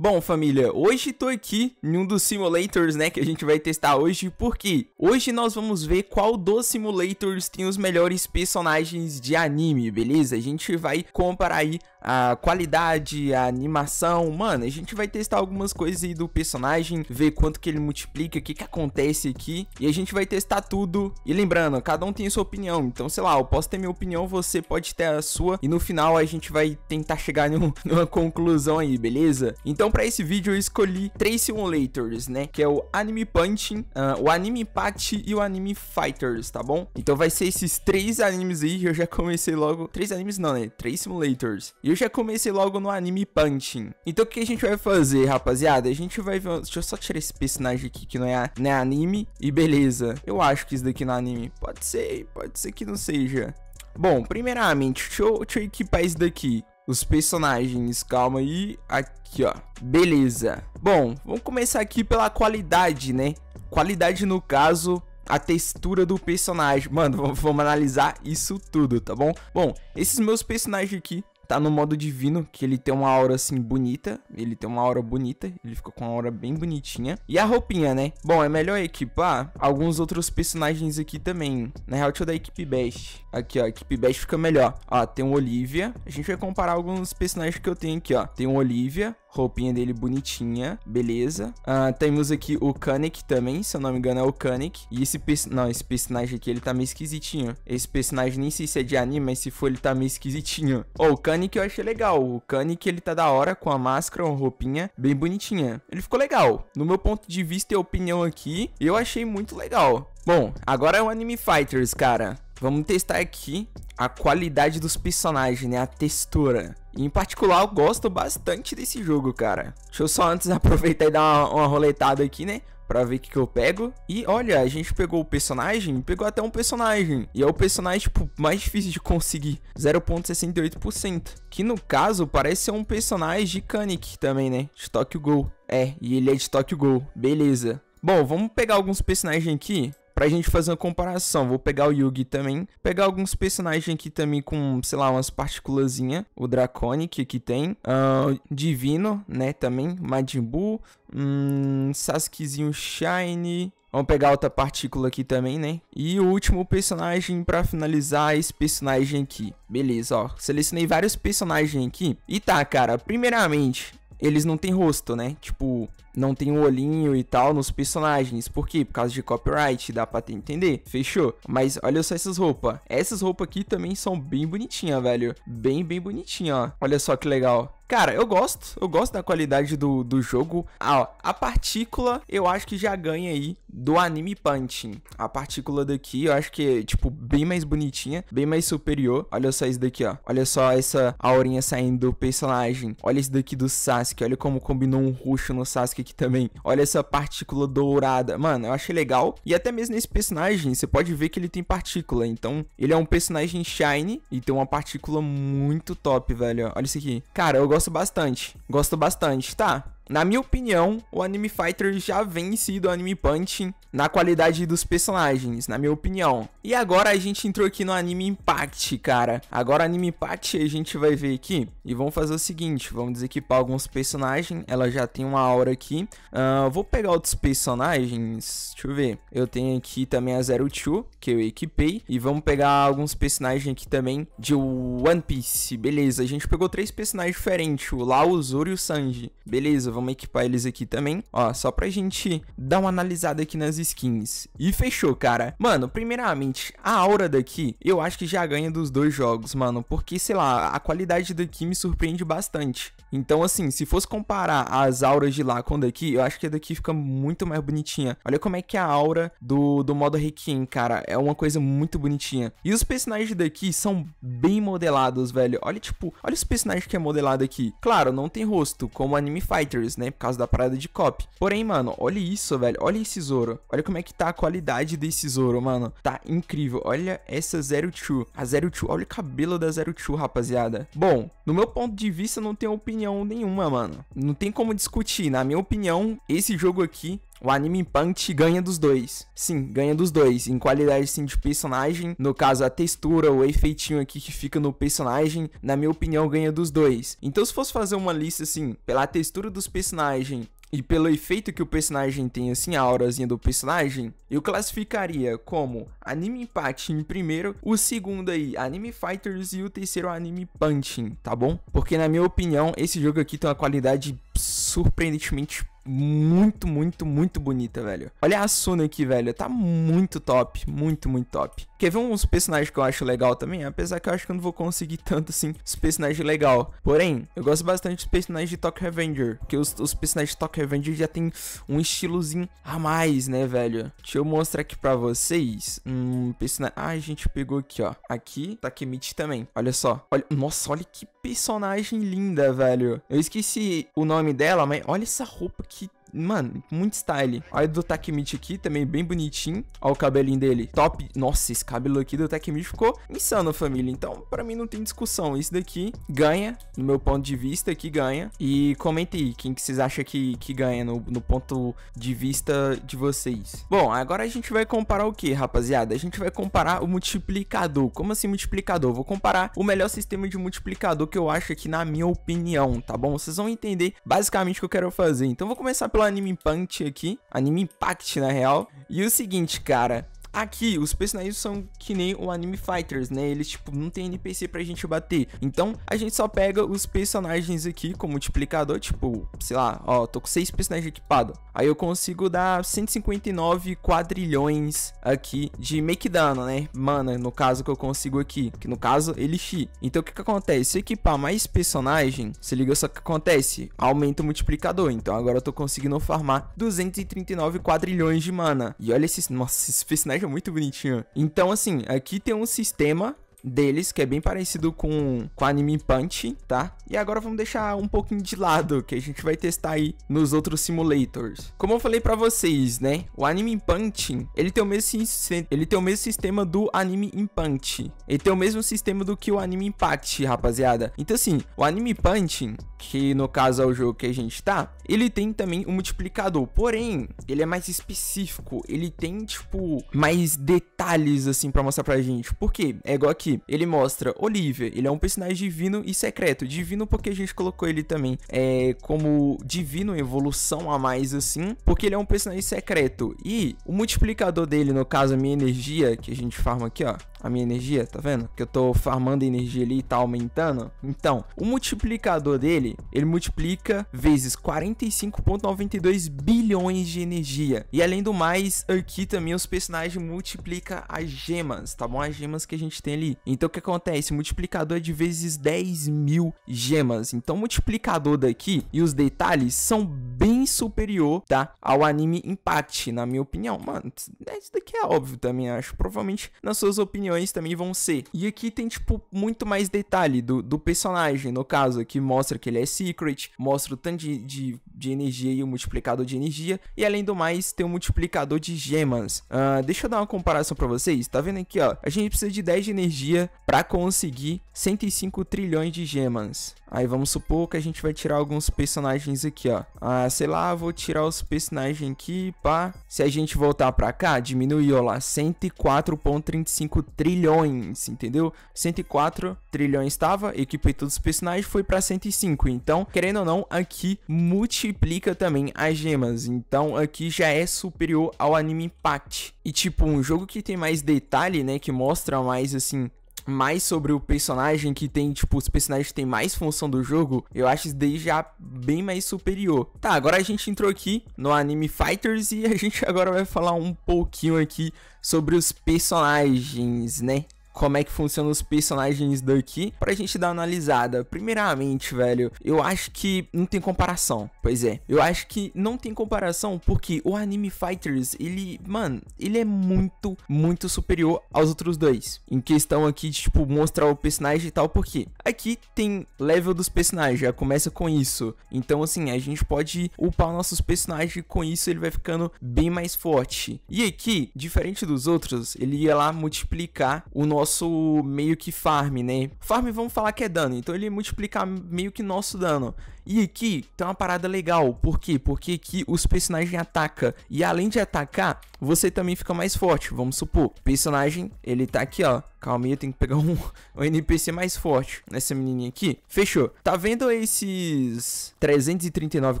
Bom, família, hoje tô aqui em um dos simulators, né, que a gente vai testar hoje, porque hoje nós vamos ver qual dos simulators tem os melhores personagens de anime, beleza? A gente vai comparar aí a qualidade, a animação, mano, a gente vai testar algumas coisas aí do personagem, ver quanto que ele multiplica, o que que acontece aqui, e a gente vai testar tudo. E lembrando, cada um tem a sua opinião, então, sei lá, eu posso ter minha opinião, você pode ter a sua, e no final a gente vai tentar chegar numa conclusão aí, beleza? Então, então para esse vídeo eu escolhi três simulators, né? Que é o Anime Punching, uh, ah, o Anime Patch e o Anime Fighters, tá bom? Então vai ser esses três animes aí, eu já comecei logo... Três animes não, né? Três simulators. E eu já comecei logo no Anime Punching. Então o que a gente vai fazer, rapaziada? A gente vai ver... Deixa eu só tirar esse personagem aqui que não é, não é anime. E beleza, eu acho que isso daqui não é anime. Pode ser, pode ser que não seja. Bom, primeiramente, deixa eu, deixa eu equipar isso daqui os personagens. Calma aí, aqui ó. Beleza. Bom, vamos começar aqui pela qualidade, né? Qualidade no caso a textura do personagem. Mano, vamos analisar isso tudo, tá bom? Bom, esses meus personagens aqui tá no modo divino, que ele tem uma aura assim bonita, ele tem uma aura bonita, ele ficou com uma aura bem bonitinha. E a roupinha, né? Bom, é melhor equipar ah, alguns outros personagens aqui também. Na real, deixa eu dar equipe best. Aqui, ó, a equipe best fica melhor. Ó, tem o Olivia. A gente vai comparar alguns personagens que eu tenho aqui, ó. Tem o Olivia, Roupinha dele bonitinha, beleza. Uh, temos aqui o Kanek também, se eu não me engano é o Kanek. E esse, não, esse personagem aqui, ele tá meio esquisitinho. Esse personagem nem sei se é de anime, mas se for ele tá meio esquisitinho. Oh, o Kanek eu achei legal. O Kanek, ele tá da hora com a máscara, uma roupinha bem bonitinha. Ele ficou legal. No meu ponto de vista e opinião aqui, eu achei muito legal. Bom, agora é o Anime Fighters, cara. Vamos testar aqui a qualidade dos personagens, né? A textura. Em particular, eu gosto bastante desse jogo, cara. Deixa eu só antes aproveitar e dar uma, uma roletada aqui, né? Pra ver o que, que eu pego. E olha, a gente pegou o personagem, pegou até um personagem. E é o personagem, tipo, mais difícil de conseguir. 0.68%. Que no caso, parece ser um personagem de Kanik também, né? De Tokyo Ghoul. É, e ele é de Tokyo Ghoul. Beleza. Bom, vamos pegar alguns personagens aqui pra gente fazer uma comparação, vou pegar o Yugi também, pegar alguns personagens aqui também com, sei lá, umas partículazinhas, o Draconic que tem, uh, Divino, né, também, Majin Buu, hum, Sasukezinho Shine, Vamos pegar outra partícula aqui também, né? E o último personagem para finalizar esse personagem aqui. Beleza, ó. Selecionei vários personagens aqui. E tá, cara. Primeiramente, eles não têm rosto, né? Tipo, não tem o um olhinho e tal nos personagens. Por quê? Por causa de copyright, dá pra entender. Fechou? Mas olha só essas roupas. Essas roupas aqui também são bem bonitinhas, velho. Bem, bem bonitinha, ó. Olha só que legal. Cara, eu gosto, eu gosto da qualidade do, do jogo. Ah, ó, a partícula eu acho que já ganha aí do anime punching. A partícula daqui eu acho que é, tipo, bem mais bonitinha, bem mais superior. Olha só isso daqui, ó. Olha só essa aurinha saindo do personagem. Olha isso daqui do Sasuke, olha como combinou um roxo no Sasuke aqui também. Olha essa partícula dourada. Mano, eu achei legal. E até mesmo nesse personagem, você pode ver que ele tem partícula. Então, ele é um personagem shiny e tem uma partícula muito top, velho. Olha isso aqui. Cara, eu gosto bastante. Gosto bastante. Tá, na minha opinião, o Anime Fighter já vence o Anime Punch na qualidade dos personagens, na minha opinião. E agora a gente entrou aqui no Anime Impact, cara. Agora Anime Impact a gente vai ver aqui e vamos fazer o seguinte, vamos desequipar alguns personagens, ela já tem uma aura aqui. Uh, vou pegar outros personagens, deixa eu ver. Eu tenho aqui também a Zero Two, que eu equipei, e vamos pegar alguns personagens aqui também de One Piece, beleza. A gente pegou três personagens diferentes, o Lau, o Zoro e o Sanji, beleza, vamos equipar eles aqui também. Ó, só pra gente dar uma analisada aqui nas skins. E fechou, cara. Mano, primeiramente, a aura daqui, eu acho que já ganha dos dois jogos, mano. Porque, sei lá, a qualidade daqui me surpreende bastante. Então, assim, se fosse comparar as auras de lá com a daqui, eu acho que a daqui fica muito mais bonitinha. Olha como é que é a aura do, do modo Requiem, cara. É uma coisa muito bonitinha. E os personagens daqui são bem modelados, velho. Olha, tipo, olha os personagens que é modelado aqui. Claro, não tem rosto, como Anime Fighters né? Por causa da parada de copy. Porém, mano, olha isso, velho. Olha esse Zoro. Olha como é que tá a qualidade desse Zoro, mano. Tá incrível. Olha essa Zero Two. A Zero Two. Olha o cabelo da Zero Two, rapaziada. Bom, no meu ponto de vista, não tenho opinião nenhuma, mano. Não tem como discutir. Na minha opinião, esse jogo aqui o anime Punch ganha dos dois. Sim, ganha dos dois. Em qualidade sim de personagem. No caso, a textura, o efeitinho aqui que fica no personagem, na minha opinião, ganha dos dois. Então, se fosse fazer uma lista assim, pela textura dos personagens, e pelo efeito que o personagem tem, assim, a aurazinha do personagem, eu classificaria como Anime Impact em primeiro, o segundo aí, Anime Fighters e o terceiro Anime Punching, tá bom? Porque na minha opinião, esse jogo aqui tem uma qualidade surpreendentemente muito, muito, muito bonita, velho. Olha a Asuna aqui, velho. Tá muito top. Muito, muito top. Quer ver uns personagens que eu acho legal também? Apesar que eu acho que eu não vou conseguir tanto, assim, os personagens legal. Porém, eu gosto bastante dos personagens de Tokyo Revenger. Porque os, os personagens de Tokyo Revenger já tem um estilozinho a mais, né, velho? Deixa eu mostrar aqui pra vocês. Um personagem... Ah, a gente pegou aqui, ó. Aqui, Takemichi também. Olha só. Olha... Nossa, olha que personagem linda, velho. Eu esqueci o nome dela, mas olha essa roupa que Mano, muito style. Olha do Takemichi aqui, também bem bonitinho. Olha o cabelinho dele. Top. Nossa, esse cabelo aqui do Takemichi ficou insano, família. Então, pra mim não tem discussão. Isso daqui ganha, no meu ponto de vista, que ganha. E comente aí quem que vocês acham que, que ganha no, no ponto de vista de vocês. Bom, agora a gente vai comparar o que, rapaziada? A gente vai comparar o multiplicador. Como assim multiplicador? Vou comparar o melhor sistema de multiplicador que eu acho aqui, na minha opinião, tá bom? Vocês vão entender basicamente o que eu quero fazer. Então, vou começar pelo pelo Anime Impact aqui. Anime Impact, na real. E o seguinte, cara. Aqui, os personagens são que nem o Anime Fighters, né? Eles, tipo, não tem NPC pra gente bater. Então, a gente só pega os personagens aqui como multiplicador, tipo, sei lá, ó, tô com seis personagens equipados. Aí eu consigo dar 159 quadrilhões aqui de make dano, né? Mana, no caso que eu consigo aqui, que no caso, Elixir. Então, o que que acontece? Se eu equipar mais personagem, se liga só que acontece, aumenta o multiplicador. Então, agora eu tô conseguindo farmar 239 quadrilhões de mana. E olha esses, nossa, esses personagens muito bonitinho. Então, assim, aqui tem um sistema deles, que é bem parecido com, com Anime Punch, tá? E agora vamos deixar um pouquinho de lado, que a gente vai testar aí nos outros simulators. Como eu falei pra vocês, né? O Anime Punch, ele tem o mesmo, ele tem o mesmo sistema do Anime Punch. Ele tem o mesmo sistema do que o Anime Impact, rapaziada. Então, assim, o Anime Punch, que no caso é o jogo que a gente tá, ele tem também um multiplicador. Porém, ele é mais específico. Ele tem, tipo, mais detalhes, assim, pra mostrar pra gente. Por quê? É igual aqui aqui. Ele mostra Olivia, ele é um personagem divino e secreto. Divino porque a gente colocou ele também é, como divino, evolução a mais assim, porque ele é um personagem secreto. E o multiplicador dele, no caso a minha energia, que a gente farma aqui, ó, a minha energia, tá vendo? Que eu tô farmando energia ali e tá aumentando. Então, o multiplicador dele, ele multiplica vezes 45.92 bilhões de energia. E além do mais, aqui também os personagens multiplicam as gemas, tá bom? As gemas que a gente tem ali. Então o que acontece? multiplicador é de vezes 10 mil gemas. Então o multiplicador daqui e os detalhes são bem bem superior, tá? Ao anime Empate, na minha opinião. Mano, isso é, daqui é óbvio também, acho. Provavelmente nas suas opiniões também vão ser. E aqui tem, tipo, muito mais detalhe do, do personagem, no caso, que mostra que ele é Secret, mostra o tanto de, de, de energia e o multiplicador de energia. E além do mais, tem o um multiplicador de gemas. Uh, deixa eu dar uma comparação pra vocês. Tá vendo aqui, ó? A gente precisa de 10 de energia pra conseguir 105 trilhões de gemas. Aí vamos supor que a gente vai tirar alguns personagens aqui, ó. Ah, sei lá, vou tirar os personagens aqui, pá. Se a gente voltar pra cá, diminuiu, ó lá, 104.35 trilhões, entendeu? 104 trilhões estava, equipei todos os personagens, foi pra 105. Então, querendo ou não, aqui multiplica também as gemas. Então, aqui já é superior ao Anime Impact. E tipo, um jogo que tem mais detalhe, né, que mostra mais, assim, mais sobre o personagem que tem, tipo, os personagens que tem mais função do jogo, eu acho isso daí já bem mais superior. Tá, agora a gente entrou aqui no Anime Fighters e a gente agora vai falar um pouquinho aqui sobre os personagens, né? como é que funcionam os personagens daqui pra gente dar uma analisada. Primeiramente, velho, eu acho que não tem comparação. Pois é, eu acho que não tem comparação porque o Anime Fighters, ele, mano, ele é muito, muito superior aos outros dois. Em questão aqui de, tipo, mostrar o personagem e tal, porque aqui tem level dos personagens, já começa com isso. Então, assim, a gente pode upar nossos personagens com isso ele vai ficando bem mais forte. E aqui, diferente dos outros, ele ia lá multiplicar o nosso nosso meio que farm, né? Farm vamos falar que é dano, então ele multiplica meio que nosso dano. E aqui tem uma parada legal. Por quê? Porque aqui os personagens atacam. E além de atacar, você também fica mais forte. Vamos supor, o personagem, ele tá aqui, ó. Calma aí, eu tenho que pegar um, um NPC mais forte nessa menininha aqui. Fechou. Tá vendo esses 339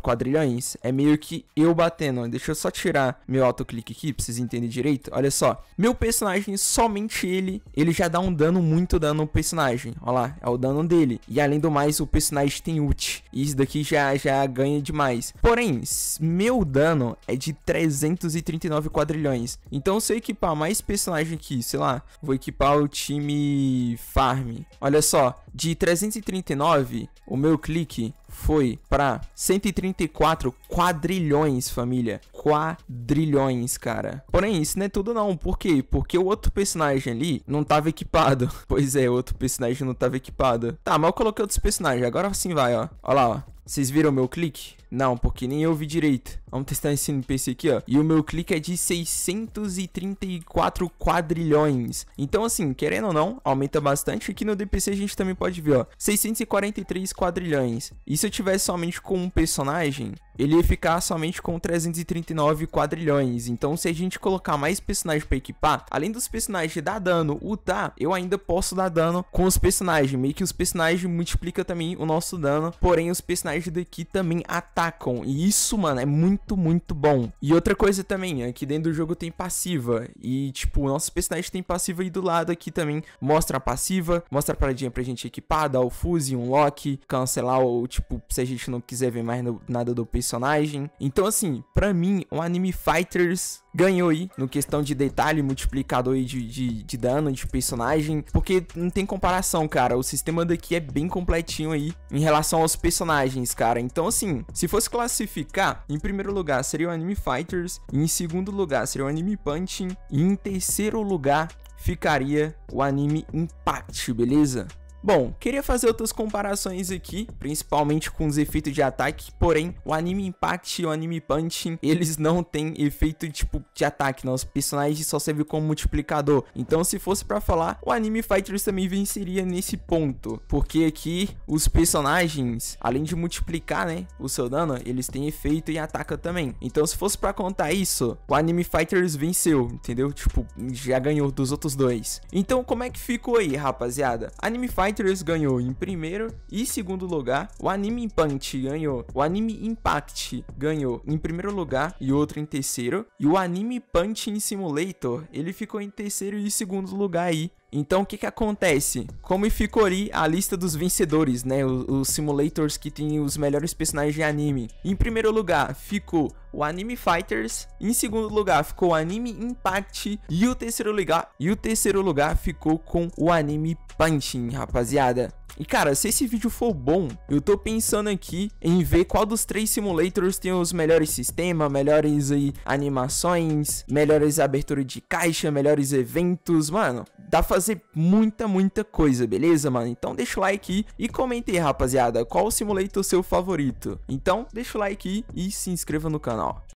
quadrilhões? É meio que eu batendo. Deixa eu só tirar meu autoclique aqui pra vocês entenderem direito. Olha só. Meu personagem, somente ele, ele já dá um dano, muito dano no personagem. Olha lá, é o dano dele. E além do mais, o personagem tem ult. E isso daqui já, já ganha demais. Porém, meu dano é de 339 quadrilhões. Então, se eu equipar mais personagem aqui, sei lá, vou equipar o time farm. Olha só, de 339, o meu clique foi para 134 quadrilhões, família. Quadrilhões, cara. Porém, isso não é tudo não. Por quê? Porque o outro personagem ali não tava equipado. Pois é, o outro personagem não tava equipado. Tá, mas eu coloquei outros personagens. Agora sim vai, ó. Ó lá, ó. Vocês viram meu clique? Não, porque nem eu vi direito. Vamos testar esse NPC aqui, ó. E o meu clique é de 634 quadrilhões. Então, assim, querendo ou não, aumenta bastante. Aqui no DPC a gente também pode ver, ó. 643 quadrilhões. E se eu tivesse somente com um personagem, ele ia ficar somente com 339 quadrilhões. Então, se a gente colocar mais personagens para equipar, além dos personagens de dar dano, ultar, eu ainda posso dar dano com os personagens. Meio que os personagens multiplica também o nosso dano, porém os personagens daqui também atacam. E isso, mano, é muito, muito bom. E outra coisa também, aqui é dentro do jogo tem passiva. E, tipo, nossos personagens tem passiva aí do lado aqui também mostra a passiva, mostra a paradinha pra gente equipar, dar o fuse, um lock, cancelar ou, tipo, se a gente não quiser ver mais no, nada do personagem personagem. Então, assim, para mim, o anime Fighters ganhou aí no questão de detalhe, multiplicador aí de, de, de, dano, de personagem, porque não tem comparação, cara. O sistema daqui é bem completinho aí em relação aos personagens, cara. Então, assim, se fosse classificar, em primeiro lugar seria o Anime Fighters, em segundo lugar seria o Anime Punching, e em terceiro lugar ficaria o anime Impact, beleza? Bom, queria fazer outras comparações aqui, principalmente com os efeitos de ataque, porém, o Anime Impact e o Anime Punch, eles não têm efeito tipo de ataque, não. Os personagens só servem como multiplicador. Então, se fosse para falar, o Anime Fighters também venceria nesse ponto, porque aqui os personagens, além de multiplicar, né, o seu dano, eles têm efeito e ataca também. Então, se fosse para contar isso, o Anime Fighters venceu, entendeu? Tipo, já ganhou dos outros dois. Então, como é que ficou aí, rapaziada? Anime Fighters Fighters ganhou em primeiro e segundo lugar. O Anime Punch ganhou. O Anime Impact ganhou em primeiro lugar e outro em terceiro. E o Anime Punch em Simulator, ele ficou em terceiro e segundo lugar aí. Então o que, que acontece? Como ficou ali a lista dos vencedores, né? Os, os, simulators que tem os melhores personagens de anime. Em primeiro lugar ficou o Anime Fighters. Em segundo lugar ficou o Anime Impact. E o terceiro lugar, e o terceiro lugar ficou com o Anime Punching, rapaziada. E cara, se esse vídeo for bom, eu tô pensando aqui em ver qual dos três simulators tem os melhores sistemas, melhores aí, animações, melhores abertura de caixa, melhores eventos, mano dá pra fazer muita, muita coisa, beleza, mano? Então deixa o like e comente aí, rapaziada, qual simulator seu favorito. Então deixa o like e se inscreva no canal.